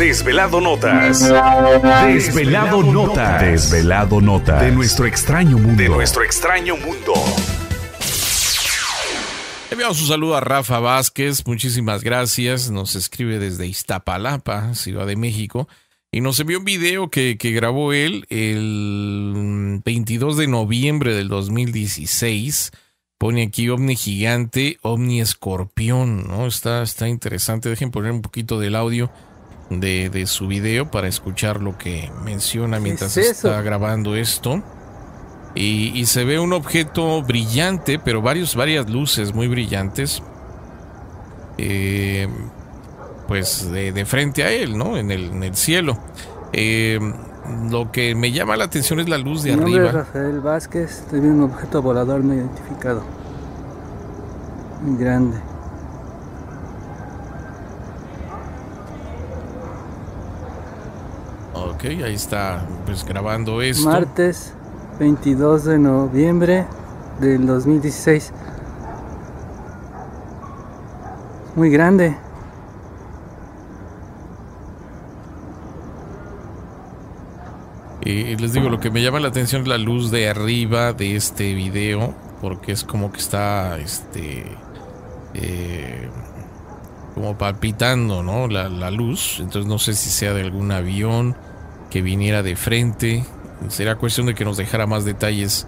Desvelado Notas. Desvelado, Notas. Desvelado Notas. De nuestro extraño mundo. De nuestro extraño mundo. Enviamos un saludo a Rafa Vázquez, muchísimas gracias. Nos escribe desde Iztapalapa, Ciudad de México, y nos envió un video que, grabó él el 22 mm, de noviembre del 2016. Pone aquí Omni gigante, Omni escorpión, ¿no? Está, está interesante. Dejen poner un poquito del audio de, de, su video para escuchar lo que menciona mientras está grabando esto. Y, y, se ve un objeto brillante, pero varios, varias luces muy brillantes. Eh, pues de, frente a él, ¿no? En el, en el cielo. Eh, lo que me llama la atención es la luz de arriba. Rafael Vázquez, un objeto volador no identificado. Muy grande. Ok, ahí está, pues grabando esto. Martes 22 de noviembre del 2016. Muy grande. y les digo, lo que me llama la atención es la luz de arriba de este video, porque es como que está, este, eh, como palpitando, La, la luz. Entonces no sé si sea de algún avión que viniera de frente. Será cuestión de que nos dejara más detalles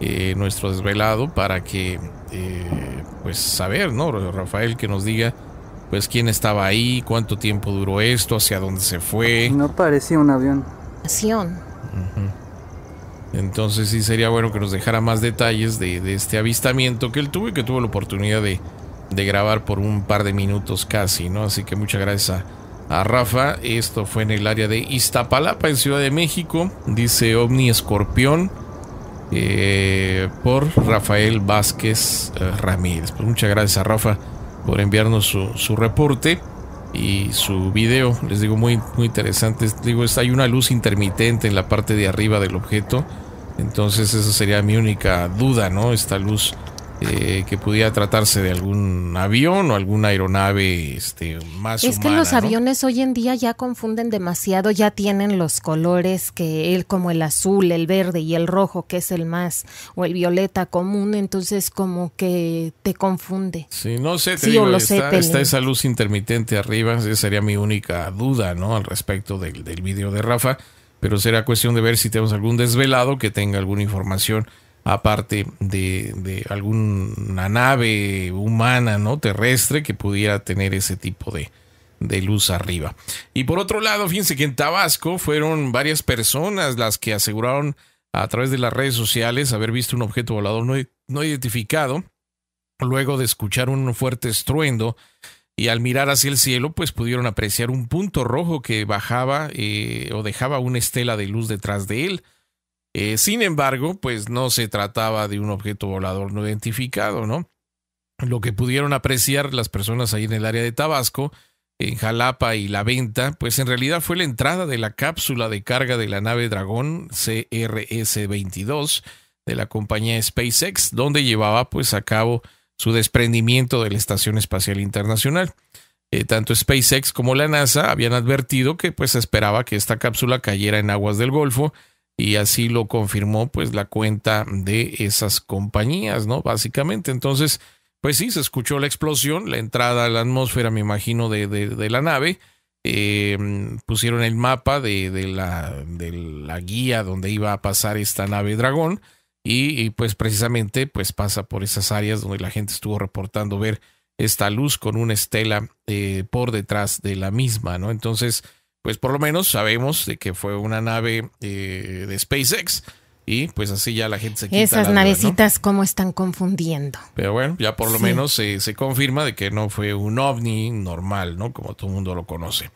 eh, nuestro desvelado para que, eh, pues, saber, ¿no? Rafael, que nos diga, pues, quién estaba ahí, cuánto tiempo duró esto, hacia dónde se fue. No parecía un avión. Entonces sí sería bueno que nos dejara más detalles de, este avistamiento que él tuvo y que tuvo la oportunidad de, de grabar por un par de minutos casi, ¿no? Así que muchas gracias a a Rafa. Esto fue en el área de Iztapalapa, en Ciudad de México. Dice Omni Escorpión. Eh, por Rafael Vázquez eh, Ramírez. Pues muchas gracias a Rafa por enviarnos su, reporte y su video. Les digo, muy, muy interesante. Digo, hay una luz intermitente en la parte de arriba del objeto. Entonces esa sería mi única duda, ¿no? Esta luz eh, que pudiera tratarse de algún avión o alguna aeronave este, más. Es que los aviones hoy en día ya confunden demasiado, ya tienen los colores que él, como el azul, el verde y el rojo, que es el más, o el violeta común, entonces como que te confunde. Sí, no sé, si está, esa luz intermitente arriba, esa sería mi única duda, ¿no? Al respecto del, del de Rafa, pero será cuestión de ver si tenemos algún desvelado que tenga alguna información aparte de, alguna nave humana, ¿no? Terrestre que pudiera tener ese tipo de, luz arriba. Y por otro lado, fíjense que en Tabasco fueron varias personas las que aseguraron a través de las redes sociales haber visto un objeto volador no, identificado, luego de escuchar un fuerte estruendo y al mirar hacia el cielo, pues pudieron apreciar un punto rojo que bajaba eh, o dejaba una estela de luz detrás de él. Eh, sin embargo, pues no se trataba de un objeto volador no identificado, ¿no? Lo que pudieron apreciar las personas ahí en el área de Tabasco, en Jalapa y La Venta, pues en realidad fue la entrada de la cápsula de carga de la nave Dragón CRS-22 de la compañía SpaceX, donde llevaba pues a cabo su desprendimiento de la Estación Espacial Internacional. Eh, tanto SpaceX como la NASA habían advertido que pues esperaba que esta cápsula cayera en aguas del Golfo, y así lo confirmó pues la cuenta de esas compañías, ¿no? Básicamente, entonces, pues sí, se escuchó la explosión, la entrada a la atmósfera, me imagino, de, de, la nave. Em, pusieron el mapa de, la, de la guía donde iba a pasar esta nave dragón y, pues precisamente pues pasa por esas áreas donde la gente estuvo reportando ver esta luz con una estela eh, por detrás de la misma, ¿no? Entonces, pues por lo menos sabemos de que fue una nave eh, de SpaceX. Y pues así ya la gente se quita. Esas navecitas, ¿cómo están confundiendo? Pero bueno, ya por lo menos se confirma de que no fue un ovni normal, ¿no? Como todo el mundo lo conoce.